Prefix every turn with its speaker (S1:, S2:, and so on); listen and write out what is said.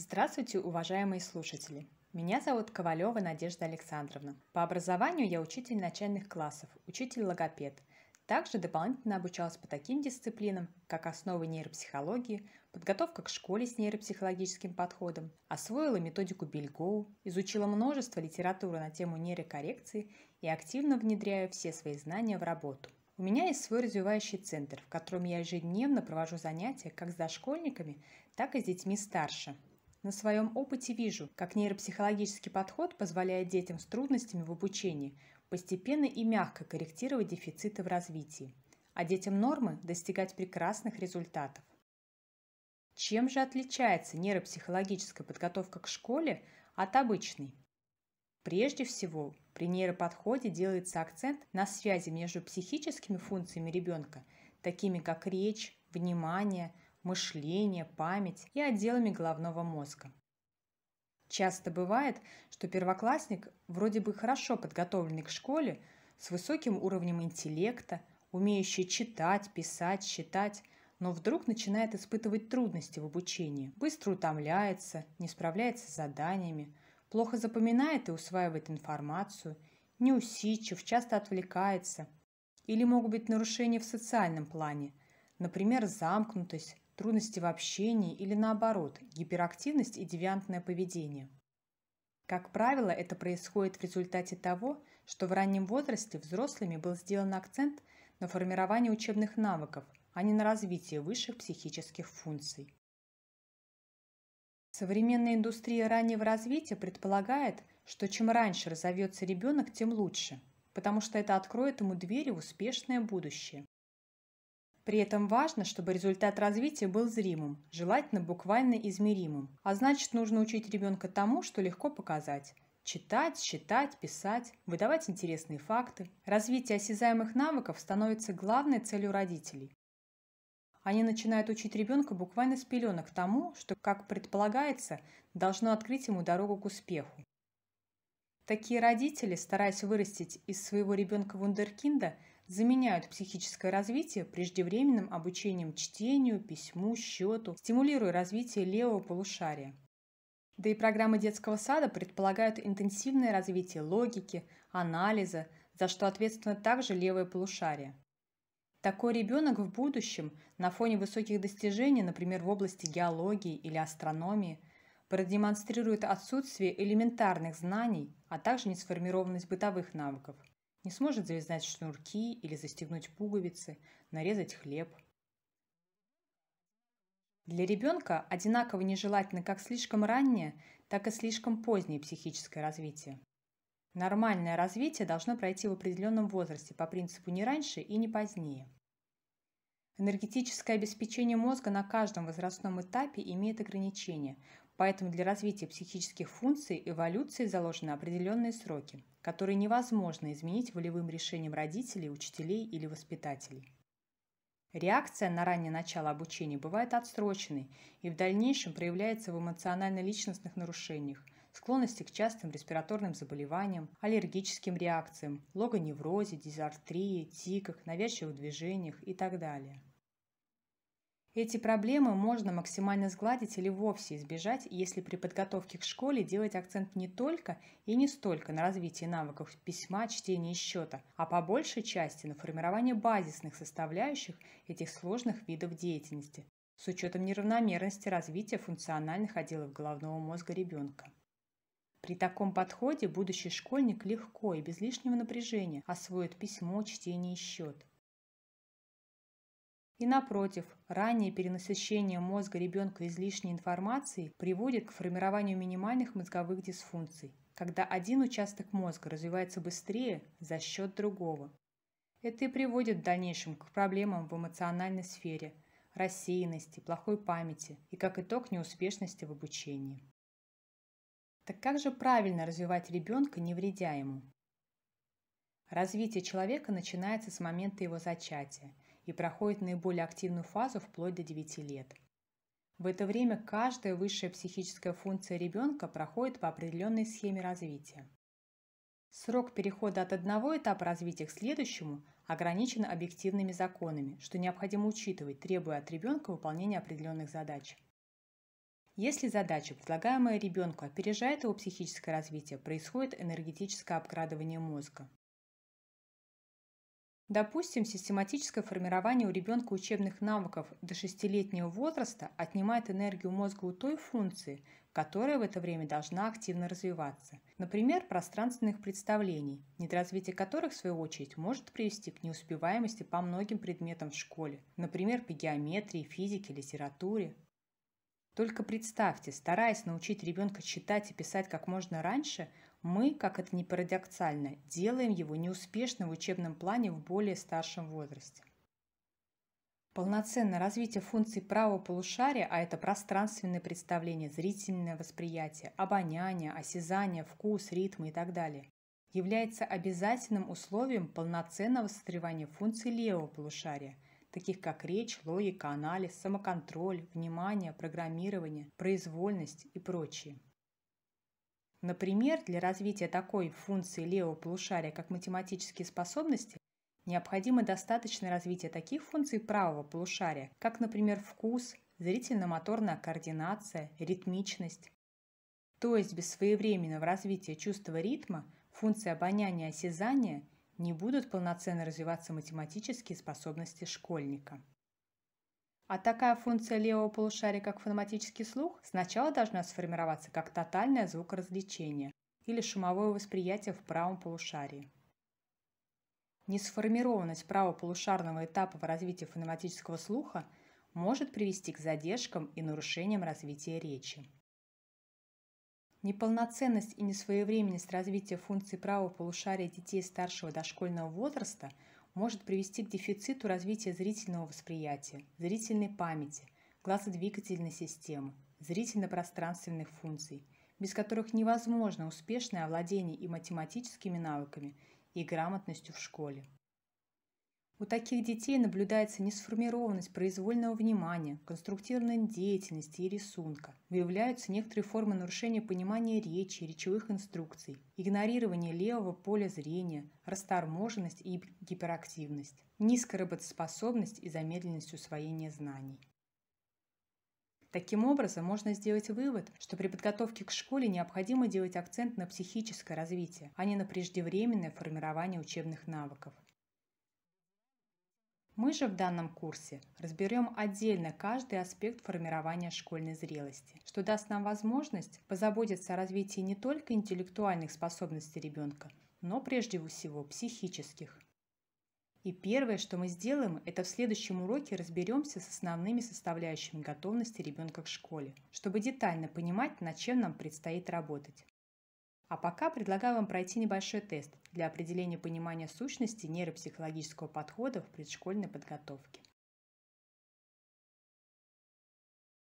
S1: Здравствуйте, уважаемые слушатели! Меня зовут Ковалева Надежда Александровна. По образованию я учитель начальных классов, учитель-логопед. Также дополнительно обучалась по таким дисциплинам, как основы нейропсихологии, подготовка к школе с нейропсихологическим подходом, освоила методику Бельгоу, изучила множество литературы на тему нейрокоррекции и активно внедряю все свои знания в работу. У меня есть свой развивающий центр, в котором я ежедневно провожу занятия как с дошкольниками, так и с детьми старше. На своем опыте вижу, как нейропсихологический подход позволяет детям с трудностями в обучении постепенно и мягко корректировать дефициты в развитии, а детям нормы достигать прекрасных результатов. Чем же отличается нейропсихологическая подготовка к школе от обычной? Прежде всего, при нейроподходе делается акцент на связи между психическими функциями ребенка, такими как речь, внимание – мышление, память и отделами головного мозга. Часто бывает, что первоклассник, вроде бы хорошо подготовленный к школе, с высоким уровнем интеллекта, умеющий читать, писать, считать, но вдруг начинает испытывать трудности в обучении, быстро утомляется, не справляется с заданиями, плохо запоминает и усваивает информацию, неусидчив, часто отвлекается. Или могут быть нарушения в социальном плане, например, замкнутость, трудности в общении или наоборот, гиперактивность и девиантное поведение. Как правило, это происходит в результате того, что в раннем возрасте взрослыми был сделан акцент на формирование учебных навыков, а не на развитие высших психических функций. Современная индустрия раннего развития предполагает, что чем раньше разовьется ребенок, тем лучше, потому что это откроет ему двери в успешное будущее. При этом важно, чтобы результат развития был зримым, желательно буквально измеримым. А значит, нужно учить ребенка тому, что легко показать. Читать, считать, писать, выдавать интересные факты. Развитие осязаемых навыков становится главной целью родителей. Они начинают учить ребенка буквально с пеленок тому, что, как предполагается, должно открыть ему дорогу к успеху. Такие родители, стараясь вырастить из своего ребенка вундеркинда, заменяют психическое развитие преждевременным обучением чтению, письму, счету, стимулируя развитие левого полушария. Да и программы детского сада предполагают интенсивное развитие логики, анализа, за что ответственно также левое полушарие. Такой ребенок в будущем, на фоне высоких достижений, например, в области геологии или астрономии, продемонстрирует отсутствие элементарных знаний, а также несформированность бытовых навыков не сможет завязать шнурки или застегнуть пуговицы, нарезать хлеб. Для ребенка одинаково нежелательно как слишком раннее, так и слишком позднее психическое развитие. Нормальное развитие должно пройти в определенном возрасте по принципу не раньше и не позднее. Энергетическое обеспечение мозга на каждом возрастном этапе имеет ограничения, Поэтому для развития психических функций эволюции заложены определенные сроки, которые невозможно изменить волевым решением родителей, учителей или воспитателей. Реакция на раннее начало обучения бывает отсроченной и в дальнейшем проявляется в эмоционально-личностных нарушениях, склонности к частым респираторным заболеваниям, аллергическим реакциям, логоневрозе, дизартрии, тиках, навязчивых движениях и так далее. Эти проблемы можно максимально сгладить или вовсе избежать, если при подготовке к школе делать акцент не только и не столько на развитии навыков письма, чтения и счета, а по большей части на формирование базисных составляющих этих сложных видов деятельности с учетом неравномерности развития функциональных отделов головного мозга ребенка. При таком подходе будущий школьник легко и без лишнего напряжения освоит письмо, чтение и счет. И напротив, раннее перенасыщение мозга ребенка излишней информацией приводит к формированию минимальных мозговых дисфункций, когда один участок мозга развивается быстрее за счет другого. Это и приводит в дальнейшем к проблемам в эмоциональной сфере, рассеянности, плохой памяти и, как итог, неуспешности в обучении. Так как же правильно развивать ребенка, не вредя ему? Развитие человека начинается с момента его зачатия – и проходит наиболее активную фазу вплоть до 9 лет. В это время каждая высшая психическая функция ребенка проходит по определенной схеме развития. Срок перехода от одного этапа развития к следующему ограничен объективными законами, что необходимо учитывать, требуя от ребенка выполнения определенных задач. Если задача, предлагаемая ребенку, опережает его психическое развитие, происходит энергетическое обкрадывание мозга. Допустим, систематическое формирование у ребенка учебных навыков до 6-летнего возраста отнимает энергию мозга у той функции, которая в это время должна активно развиваться. Например, пространственных представлений, недоразвитие которых, в свою очередь, может привести к неуспеваемости по многим предметам в школе, например, по геометрии, физике, литературе. Только представьте, стараясь научить ребенка читать и писать как можно раньше, мы, как это ни парадоксально, делаем его неуспешно в учебном плане в более старшем возрасте. Полноценное развитие функций правого полушария, а это пространственное представление, зрительное восприятие, обоняние, осязание, вкус, ритмы и так далее, является обязательным условием полноценного созревания функций левого полушария, таких как речь, логика, анализ, самоконтроль, внимание, программирование, произвольность и прочие. Например, для развития такой функции левого полушария, как математические способности, необходимо достаточное развитие таких функций правого полушария, как, например, вкус, зрительно-моторная координация, ритмичность. То есть без своевременного развития чувства ритма функции обоняния и осязания не будут полноценно развиваться математические способности школьника. А такая функция левого полушария, как фонематический слух, сначала должна сформироваться как тотальное звукоразвлечение или шумовое восприятие в правом полушарии. Несформированность правополушарного этапа в развитии фонематического слуха может привести к задержкам и нарушениям развития речи. Неполноценность и несвоевременность развития функций правого полушария детей старшего дошкольного возраста – может привести к дефициту развития зрительного восприятия, зрительной памяти, глазодвигательной системы, зрительно-пространственных функций, без которых невозможно успешное овладение и математическими навыками, и грамотностью в школе. У таких детей наблюдается несформированность произвольного внимания, конструктивной деятельности и рисунка. Выявляются некоторые формы нарушения понимания речи, речевых инструкций, игнорирование левого поля зрения, расторможенность и гиперактивность, низкая работоспособность и замедленность усвоения знаний. Таким образом, можно сделать вывод, что при подготовке к школе необходимо делать акцент на психическое развитие, а не на преждевременное формирование учебных навыков. Мы же в данном курсе разберем отдельно каждый аспект формирования школьной зрелости, что даст нам возможность позаботиться о развитии не только интеллектуальных способностей ребенка, но прежде всего психических. И первое, что мы сделаем, это в следующем уроке разберемся с основными составляющими готовности ребенка к школе, чтобы детально понимать, над чем нам предстоит работать. А пока предлагаю вам пройти небольшой тест для определения понимания сущности нейропсихологического подхода в предшкольной подготовке.